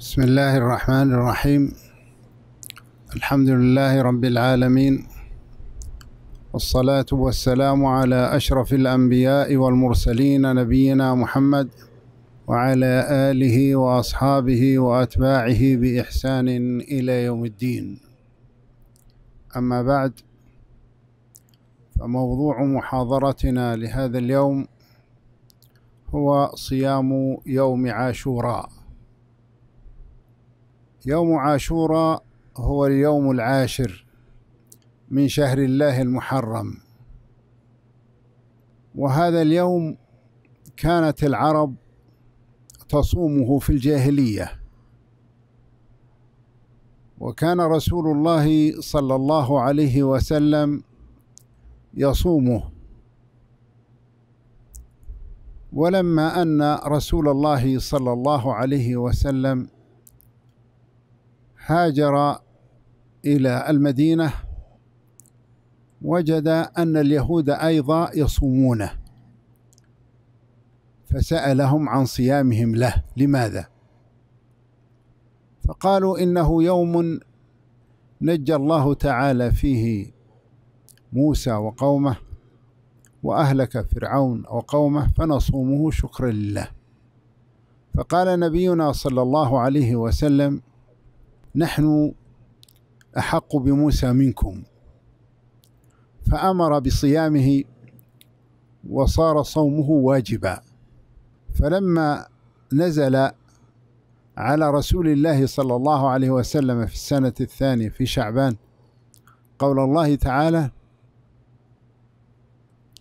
بسم الله الرحمن الرحيم الحمد لله رب العالمين والصلاة والسلام على أشرف الأنبياء والمرسلين نبينا محمد وعلى آله وأصحابه وأتباعه بإحسان إلى يوم الدين أما بعد فموضوع محاضرتنا لهذا اليوم هو صيام يوم عاشوراء يوم عاشوراء هو اليوم العاشر من شهر الله المحرم وهذا اليوم كانت العرب تصومه في الجاهليه وكان رسول الله صلى الله عليه وسلم يصومه ولما ان رسول الله صلى الله عليه وسلم هاجر إلى المدينة وجد أن اليهود أيضا يصومونه فسألهم عن صيامهم له لماذا؟ فقالوا إنه يوم نجى الله تعالى فيه موسى وقومه وأهلك فرعون وقومه فنصومه شكرا لله فقال نبينا صلى الله عليه وسلم نحن أحق بموسى منكم فأمر بصيامه وصار صومه واجبا فلما نزل على رسول الله صلى الله عليه وسلم في السنة الثانية في شعبان قول الله تعالى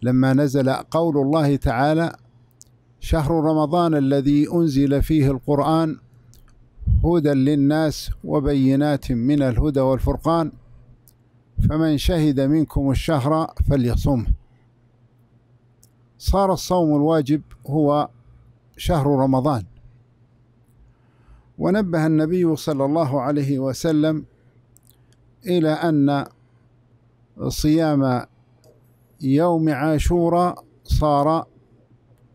لما نزل قول الله تعالى شهر رمضان الذي أنزل فيه القرآن هدى للناس وبينات من الهدى والفرقان فمن شهد منكم الشهر فليصمه صار الصوم الواجب هو شهر رمضان ونبه النبي صلى الله عليه وسلم إلى أن صيام يوم عاشورا صار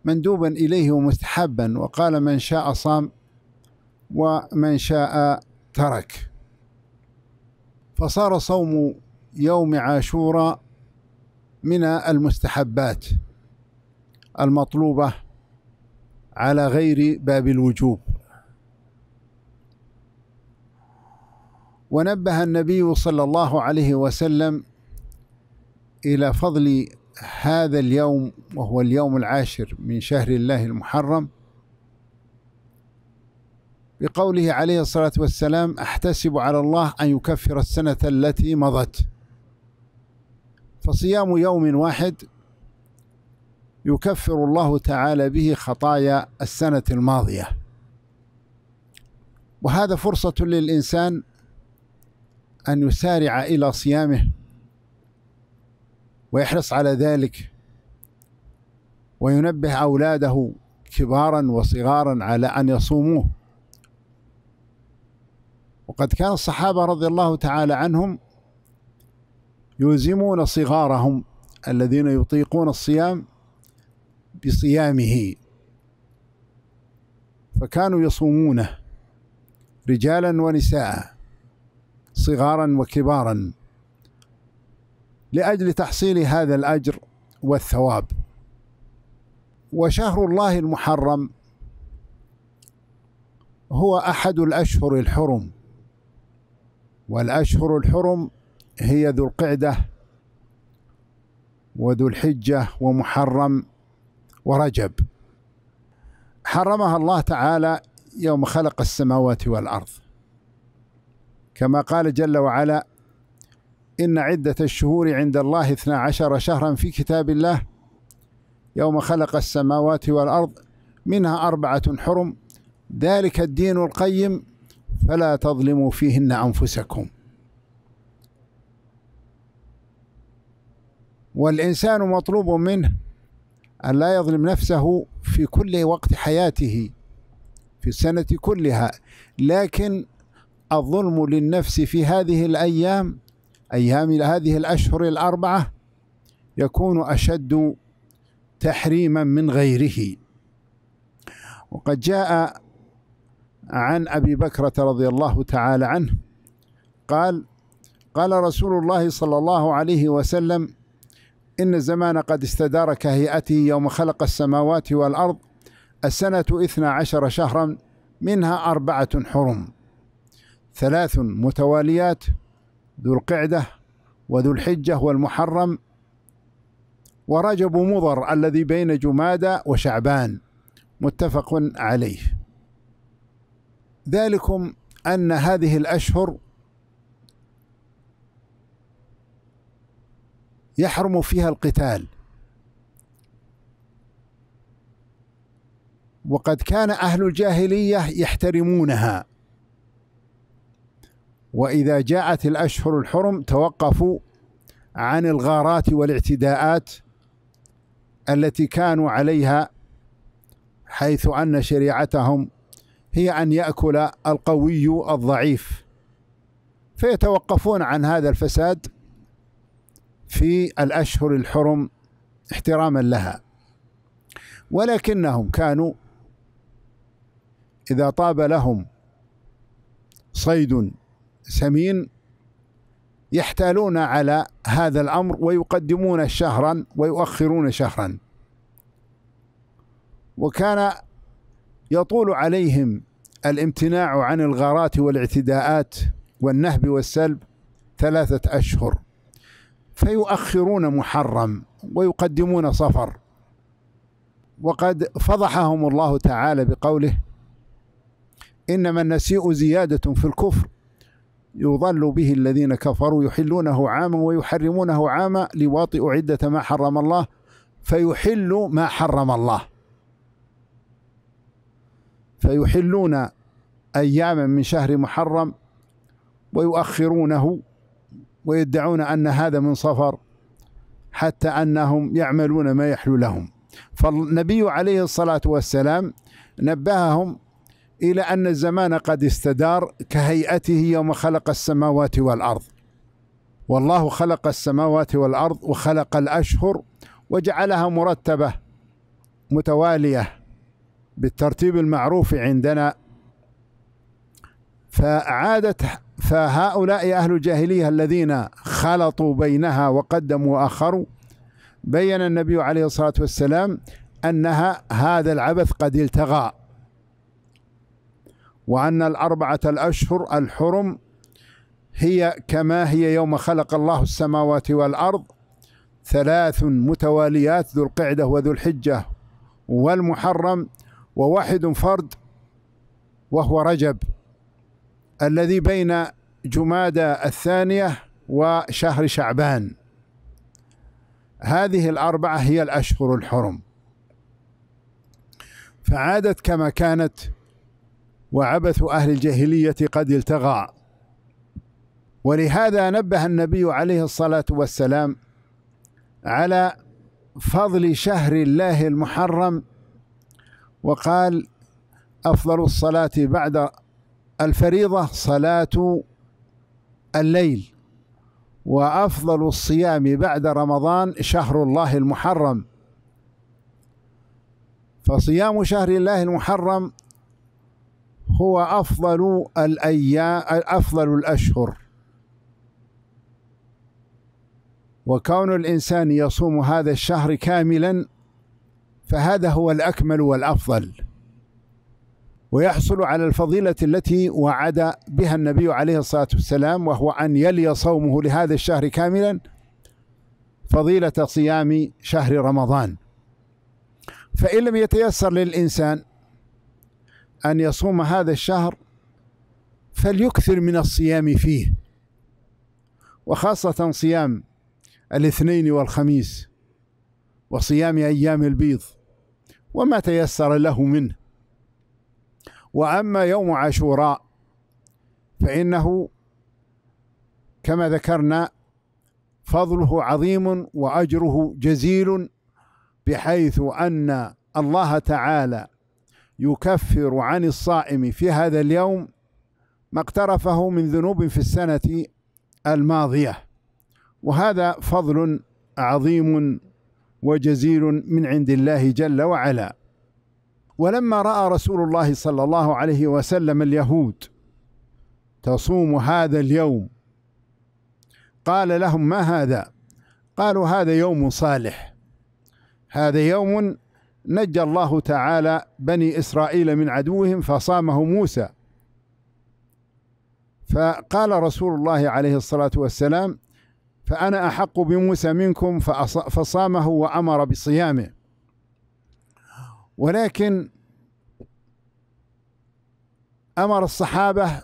مندوبا إليه ومستحبا وقال من شاء صام ومن شاء ترك فصار صوم يوم عاشوراء من المستحبات المطلوبه على غير باب الوجوب ونبه النبي صلى الله عليه وسلم الى فضل هذا اليوم وهو اليوم العاشر من شهر الله المحرم لقوله عليه الصلاة والسلام أحتسب على الله أن يكفر السنة التي مضت فصيام يوم واحد يكفر الله تعالى به خطايا السنة الماضية وهذا فرصة للإنسان أن يسارع إلى صيامه ويحرص على ذلك وينبه أولاده كبارا وصغارا على أن يصوموه وقد كان الصحابة رضي الله تعالى عنهم يلزمون صغارهم الذين يطيقون الصيام بصيامه فكانوا يصومونه رجالا ونساء صغارا وكبارا لاجل تحصيل هذا الاجر والثواب وشهر الله المحرم هو احد الاشهر الحرم والأشهر الحرم هي ذو القعدة وذو الحجة ومحرم ورجب حرمها الله تعالى يوم خلق السماوات والأرض كما قال جل وعلا إن عدة الشهور عند الله اثنا عشر شهرا في كتاب الله يوم خلق السماوات والأرض منها أربعة حرم ذلك الدين القيم فلا تظلموا فيهن انفسكم والانسان مطلوب منه ان لا يظلم نفسه في كل وقت حياته في السنه كلها لكن الظلم للنفس في هذه الايام ايام هذه الاشهر الاربعه يكون اشد تحريما من غيره وقد جاء عن أبي بكرة رضي الله تعالى عنه قال قال رسول الله صلى الله عليه وسلم إن الزمان قد استدار كهيئته يوم خلق السماوات والأرض السنة إثنى عشر شهرا منها أربعة حرم ثلاث متواليات ذو القعدة وذو الحجة والمحرم ورجب مضر الذي بين جمادى وشعبان متفق عليه ذلكم أن هذه الأشهر يحرم فيها القتال وقد كان أهل الجاهلية يحترمونها وإذا جاءت الأشهر الحرم توقفوا عن الغارات والاعتداءات التي كانوا عليها حيث أن شريعتهم هي أن يأكل القوي الضعيف فيتوقفون عن هذا الفساد في الأشهر الحرم احتراما لها ولكنهم كانوا إذا طاب لهم صيد سمين يحتالون على هذا الأمر ويقدمون شهرا ويؤخرون شهرا وكان يطول عليهم الامتناع عن الغارات والاعتداءات والنهب والسلب ثلاثة أشهر فيؤخرون محرم ويقدمون صفر وقد فضحهم الله تعالى بقوله إنما النسيء زيادة في الكفر يضل به الذين كفروا يحلونه عاما ويحرمونه عاما ليواطئوا عدة ما حرم الله فيحل ما حرم الله فيحلون أياما من شهر محرم ويؤخرونه ويدعون أن هذا من صفر حتى أنهم يعملون ما يحلو لهم فالنبي عليه الصلاة والسلام نبههم إلى أن الزمان قد استدار كهيئته يوم خلق السماوات والأرض والله خلق السماوات والأرض وخلق الأشهر وجعلها مرتبة متوالية بالترتيب المعروف عندنا فعادت فهؤلاء أهل الجاهلية الذين خلطوا بينها وقدموا وأخروا بين النبي عليه الصلاة والسلام أنها هذا العبث قد التغى وأن الأربعة الأشهر الحرم هي كما هي يوم خلق الله السماوات والأرض ثلاث متواليات ذو القعدة وذو الحجة والمحرم وواحد فرد وهو رجب الذي بين جمادى الثانية وشهر شعبان هذه الأربعة هي الأشهر الحرم فعادت كما كانت وعبث أهل الجاهلية قد التغى ولهذا نبه النبي عليه الصلاة والسلام على فضل شهر الله المحرم وقال أفضل الصلاة بعد الفريضة صلاة الليل وأفضل الصيام بعد رمضان شهر الله المحرم فصيام شهر الله المحرم هو أفضل الأيام أفضل الأشهر وكون الإنسان يصوم هذا الشهر كاملا فهذا هو الأكمل والأفضل ويحصل على الفضيلة التي وعد بها النبي عليه الصلاة والسلام وهو أن يلي صومه لهذا الشهر كاملا فضيلة صيام شهر رمضان فإن لم يتيسر للإنسان أن يصوم هذا الشهر فليكثر من الصيام فيه وخاصة صيام الاثنين والخميس وصيام أيام البيض وما تيسر له منه واما يوم عاشوراء فانه كما ذكرنا فضله عظيم واجره جزيل بحيث ان الله تعالى يكفر عن الصائم في هذا اليوم ما اقترفه من ذنوب في السنه الماضيه وهذا فضل عظيم وجزيل من عند الله جل وعلا ولما راى رسول الله صلى الله عليه وسلم اليهود تصوم هذا اليوم قال لهم ما هذا قالوا هذا يوم صالح هذا يوم نجى الله تعالى بني اسرائيل من عدوهم فصامه موسى فقال رسول الله عليه الصلاه والسلام فأنا أحق بموسى منكم فصامه وأمر بصيامه ولكن أمر الصحابة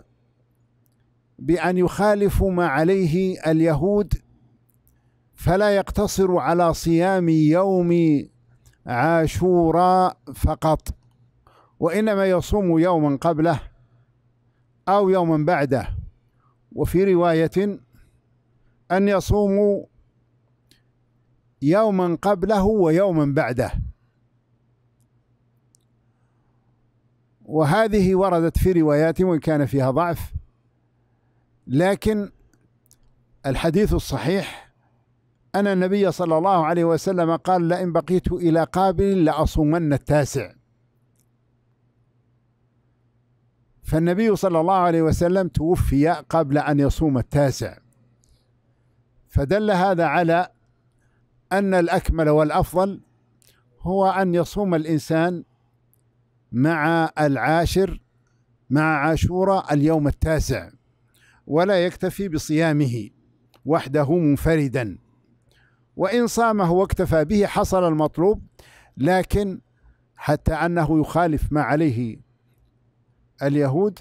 بأن يخالفوا ما عليه اليهود فلا يقتصر على صيام يوم عاشوراء فقط وإنما يصوم يوما قبله أو يوما بعده وفي رواية أن يصوموا يوما قبله ويوما بعده وهذه وردت في روايات وإن كان فيها ضعف لكن الحديث الصحيح أن النبي صلى الله عليه وسلم قال لئن بقيت إلى قابل لأصومن التاسع فالنبي صلى الله عليه وسلم توفي قبل أن يصوم التاسع فدل هذا على أن الأكمل والأفضل هو أن يصوم الإنسان مع العاشر مع عاشوراء اليوم التاسع ولا يكتفي بصيامه وحده منفردا وإن صامه واكتفى به حصل المطلوب لكن حتى أنه يخالف ما عليه اليهود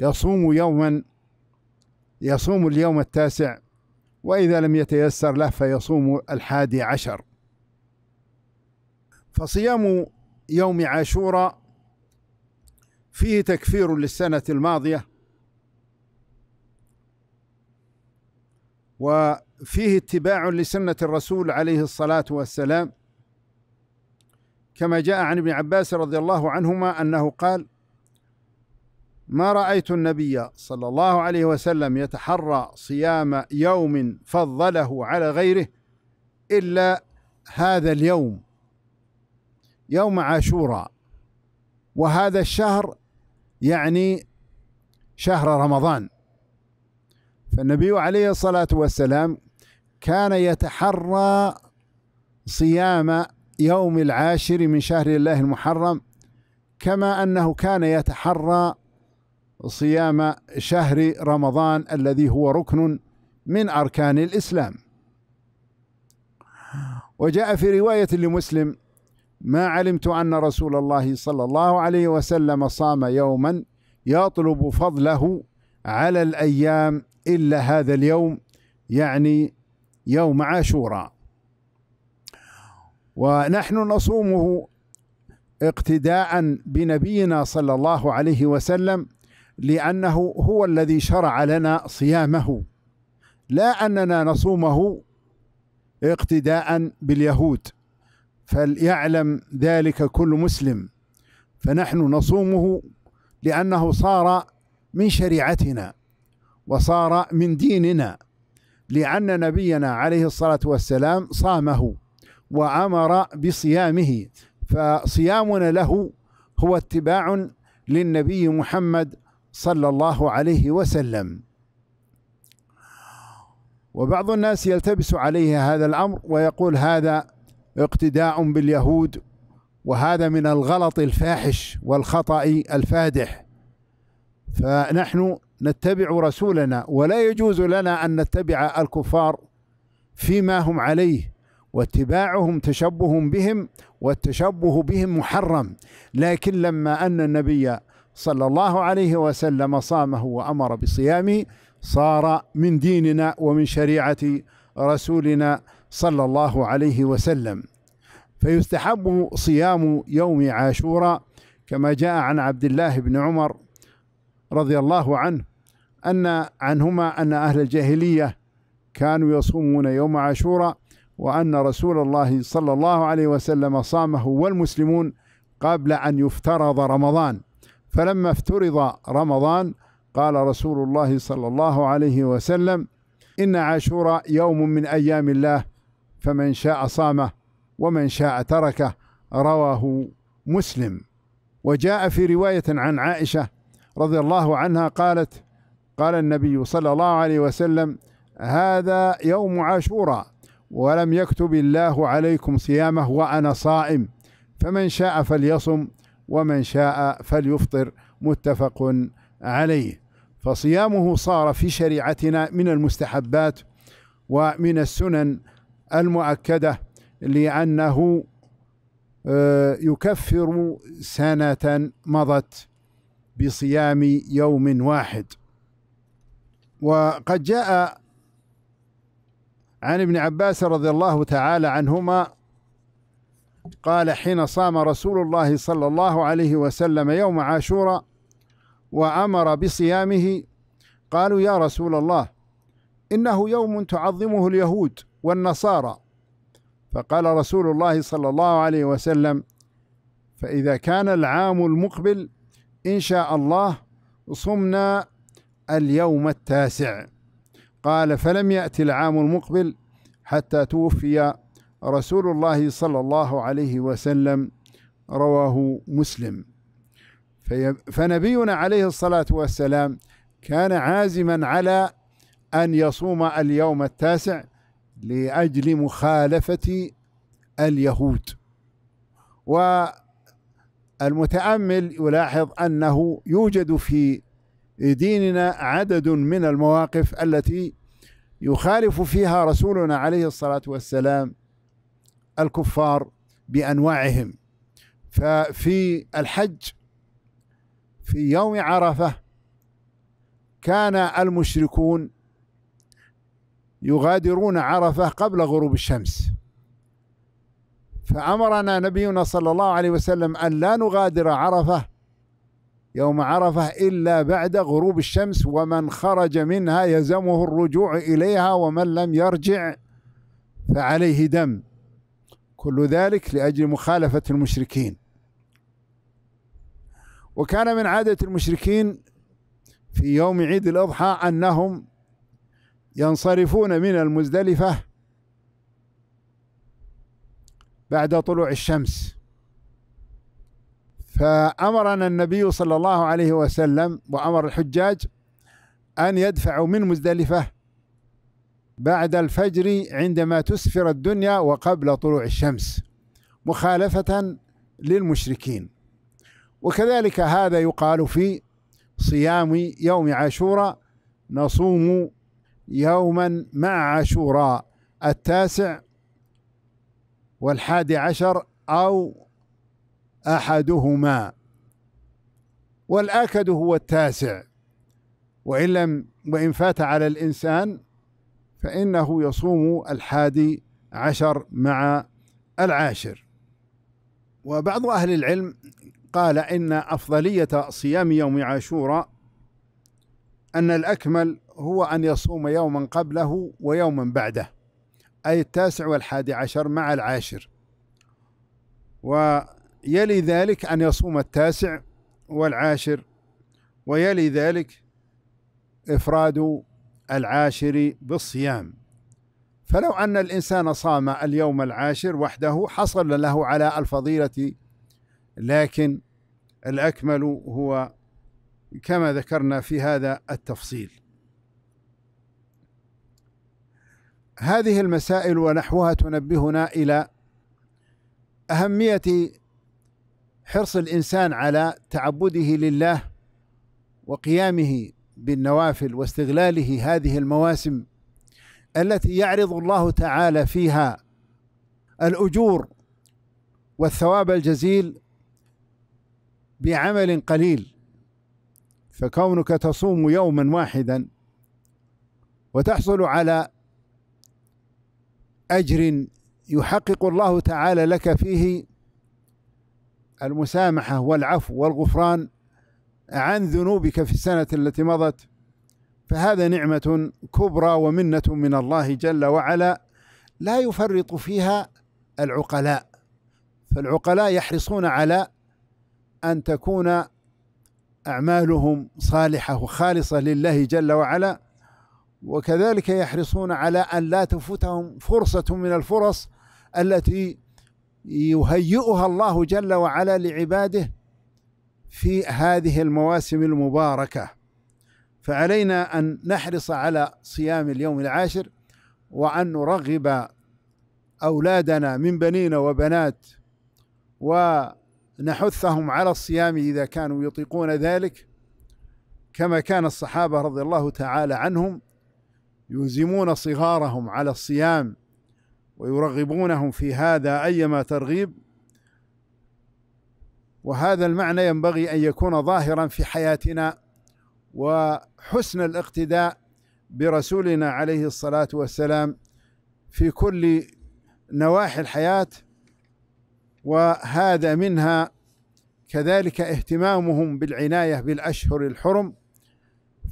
يصوم يوما يصوم اليوم التاسع وإذا لم يتيسر له فيصوم الحادي عشر فصيام يوم عاشوراء فيه تكفير للسنة الماضية وفيه اتباع لسنة الرسول عليه الصلاة والسلام كما جاء عن ابن عباس رضي الله عنهما أنه قال ما رايت النبي صلى الله عليه وسلم يتحرى صيام يوم فضله على غيره الا هذا اليوم يوم عاشوراء وهذا الشهر يعني شهر رمضان فالنبي عليه الصلاه والسلام كان يتحرى صيام يوم العاشر من شهر الله المحرم كما انه كان يتحرى صيام شهر رمضان الذي هو ركن من أركان الإسلام وجاء في رواية لمسلم ما علمت أن رسول الله صلى الله عليه وسلم صام يوما يطلب فضله على الأيام إلا هذا اليوم يعني يوم عاشوراء ونحن نصومه اقتداء بنبينا صلى الله عليه وسلم لأنه هو الذي شرع لنا صيامه لا أننا نصومه اقتداء باليهود فليعلم ذلك كل مسلم فنحن نصومه لأنه صار من شريعتنا وصار من ديننا لأن نبينا عليه الصلاة والسلام صامه وأمر بصيامه فصيامنا له هو اتباع للنبي محمد صلى الله عليه وسلم وبعض الناس يلتبس عليه هذا الأمر ويقول هذا اقتداء باليهود وهذا من الغلط الفاحش والخطأ الفادح فنحن نتبع رسولنا ولا يجوز لنا أن نتبع الكفار فيما هم عليه واتباعهم تشبه بهم والتشبه بهم محرم لكن لما أن النبي صلى الله عليه وسلم صامه وامر بصيامه صار من ديننا ومن شريعه رسولنا صلى الله عليه وسلم فيستحب صيام يوم عاشوراء كما جاء عن عبد الله بن عمر رضي الله عنه أن عنهما أن أهل الجاهلية كانوا يصومون يوم عاشوراء وأن رسول الله صلى الله عليه وسلم صامه والمسلمون قبل أن يفترض رمضان فلما افترض رمضان قال رسول الله صلى الله عليه وسلم إن عاشوراء يوم من أيام الله فمن شاء صامه ومن شاء تركه رواه مسلم وجاء في رواية عن عائشة رضي الله عنها قالت قال النبي صلى الله عليه وسلم هذا يوم عاشوراء ولم يكتب الله عليكم صيامه وأنا صائم فمن شاء فليصم ومن شاء فليفطر متفق عليه فصيامه صار في شريعتنا من المستحبات ومن السنن المؤكده لانه آه، يكفر سنه مضت بصيام يوم واحد وقد جاء عن ابن عباس رضي الله تعالى عنهما قال حين صام رسول الله صلى الله عليه وسلم يوم عاشوراء وامر بصيامه قالوا يا رسول الله انه يوم تعظمه اليهود والنصارى فقال رسول الله صلى الله عليه وسلم فاذا كان العام المقبل ان شاء الله صمنا اليوم التاسع قال فلم يأتي العام المقبل حتى توفي رسول الله صلى الله عليه وسلم رواه مسلم فنبينا عليه الصلاة والسلام كان عازما على أن يصوم اليوم التاسع لأجل مخالفة اليهود والمتأمل يلاحظ أنه يوجد في ديننا عدد من المواقف التي يخالف فيها رسولنا عليه الصلاة والسلام الكفار بانواعهم ففي الحج في يوم عرفه كان المشركون يغادرون عرفه قبل غروب الشمس فامرنا نبينا صلى الله عليه وسلم ان لا نغادر عرفه يوم عرفه الا بعد غروب الشمس ومن خرج منها يلزمه الرجوع اليها ومن لم يرجع فعليه دم كل ذلك لأجل مخالفة المشركين وكان من عادة المشركين في يوم عيد الأضحى أنهم ينصرفون من المزدلفة بعد طلوع الشمس فأمرنا النبي صلى الله عليه وسلم وأمر الحجاج أن يدفعوا من مزدلفة بعد الفجر عندما تسفر الدنيا وقبل طلوع الشمس مخالفة للمشركين وكذلك هذا يقال في صيام يوم عاشوراء نصوم يوما مع عاشوراء التاسع والحادي عشر أو أحدهما والآكد هو التاسع وإن لم وإن فات على الإنسان فإنه يصوم الحادي عشر مع العاشر وبعض أهل العلم قال إن أفضلية صيام يوم عاشوراء أن الأكمل هو أن يصوم يوما قبله ويوما بعده أي التاسع والحادي عشر مع العاشر ويلي ذلك أن يصوم التاسع والعاشر ويلي ذلك إفراد العاشر بالصيام فلو أن الإنسان صام اليوم العاشر وحده حصل له على الفضيلة لكن الأكمل هو كما ذكرنا في هذا التفصيل هذه المسائل ونحوها تنبهنا إلى أهمية حرص الإنسان على تعبده لله وقيامه بالنوافل واستغلاله هذه المواسم التي يعرض الله تعالى فيها الاجور والثواب الجزيل بعمل قليل فكونك تصوم يوما واحدا وتحصل على اجر يحقق الله تعالى لك فيه المسامحه والعفو والغفران عن ذنوبك في السنة التي مضت فهذا نعمة كبرى ومنة من الله جل وعلا لا يفرط فيها العقلاء فالعقلاء يحرصون على أن تكون أعمالهم صالحة وخالصة لله جل وعلا وكذلك يحرصون على أن لا تفوتهم فرصة من الفرص التي يهيئها الله جل وعلا لعباده في هذه المواسم المباركه فعلينا ان نحرص على صيام اليوم العاشر وان نرغب اولادنا من بنين وبنات ونحثهم على الصيام اذا كانوا يطيقون ذلك كما كان الصحابه رضي الله تعالى عنهم يلزمون صغارهم على الصيام ويرغبونهم في هذا ايما ترغيب وهذا المعنى ينبغي ان يكون ظاهرا في حياتنا وحسن الاقتداء برسولنا عليه الصلاه والسلام في كل نواحي الحياه وهذا منها كذلك اهتمامهم بالعنايه بالاشهر الحرم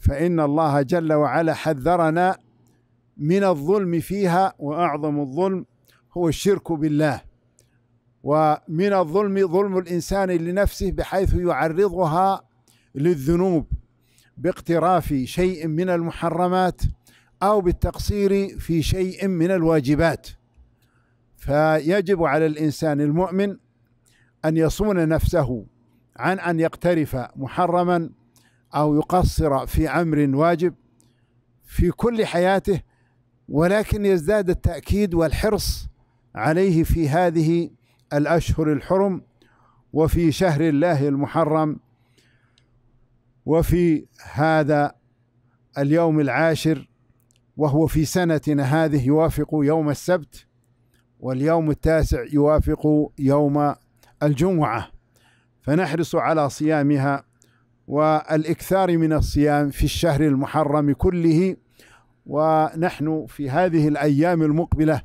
فان الله جل وعلا حذرنا من الظلم فيها واعظم الظلم هو الشرك بالله ومن الظلم ظلم الإنسان لنفسه بحيث يعرضها للذنوب باقتراف شيء من المحرمات أو بالتقصير في شيء من الواجبات فيجب على الإنسان المؤمن أن يصون نفسه عن أن يقترف محرما أو يقصر في أمر واجب في كل حياته ولكن يزداد التأكيد والحرص عليه في هذه الأشهر الحرم وفي شهر الله المحرم وفي هذا اليوم العاشر وهو في سنتنا هذه يوافق يوم السبت واليوم التاسع يوافق يوم الجمعة فنحرص على صيامها والاكثار من الصيام في الشهر المحرم كله ونحن في هذه الايام المقبله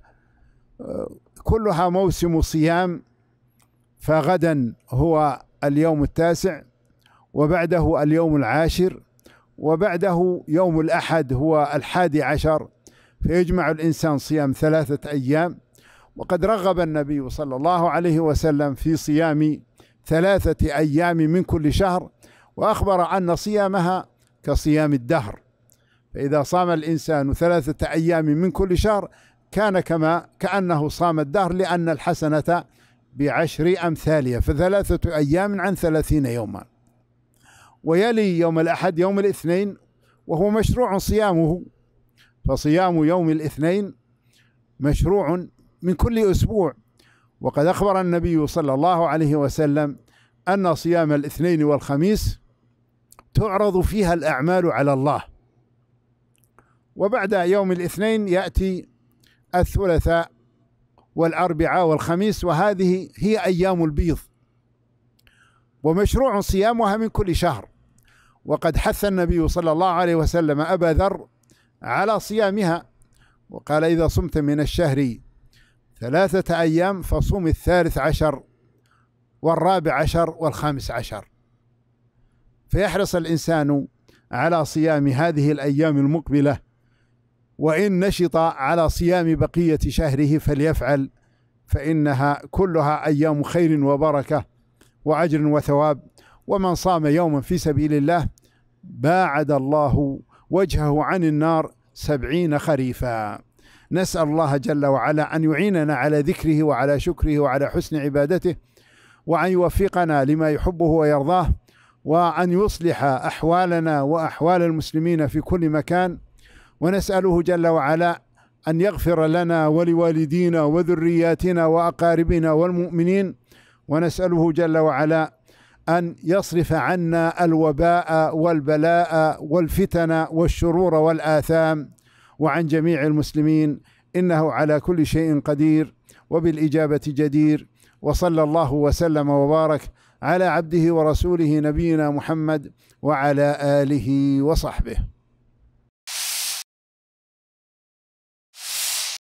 آه، كلها موسم صيام فغدا هو اليوم التاسع وبعده اليوم العاشر وبعده يوم الأحد هو الحادي عشر فيجمع الإنسان صيام ثلاثة أيام وقد رغب النبي صلى الله عليه وسلم في صيام ثلاثة أيام من كل شهر وأخبر أن صيامها كصيام الدهر فإذا صام الإنسان ثلاثة أيام من كل شهر كان كما كأنه صام الدهر لأن الحسنة بعشر أمثالها فثلاثة أيام عن ثلاثين يوما ويلي يوم الأحد يوم الاثنين وهو مشروع صيامه فصيام يوم الاثنين مشروع من كل أسبوع وقد أخبر النبي صلى الله عليه وسلم أن صيام الاثنين والخميس تعرض فيها الأعمال على الله وبعد يوم الاثنين يأتي الثلاثاء والأربعاء والخميس وهذه هي أيام البيض ومشروع صيامها من كل شهر وقد حث النبي صلى الله عليه وسلم أبا ذر على صيامها وقال إذا صمت من الشهر ثلاثة أيام فصوم الثالث عشر والرابع عشر والخامس عشر فيحرص الإنسان على صيام هذه الأيام المقبلة وإن نشط على صيام بقية شهره فليفعل فإنها كلها أيام خير وبركة وأجر وثواب ومن صام يوما في سبيل الله باعد الله وجهه عن النار سبعين خريفا نسأل الله جل وعلا أن يعيننا على ذكره وعلى شكره وعلى حسن عبادته وأن يوفقنا لما يحبه ويرضاه وأن يصلح أحوالنا وأحوال المسلمين في كل مكان ونسأله جل وعلا أن يغفر لنا ولوالدينا وذرياتنا وأقاربنا والمؤمنين ونسأله جل وعلا أن يصرف عنا الوباء والبلاء والفتن والشرور والآثام وعن جميع المسلمين إنه على كل شيء قدير وبالإجابة جدير وصلى الله وسلم وبارك على عبده ورسوله نبينا محمد وعلى آله وصحبه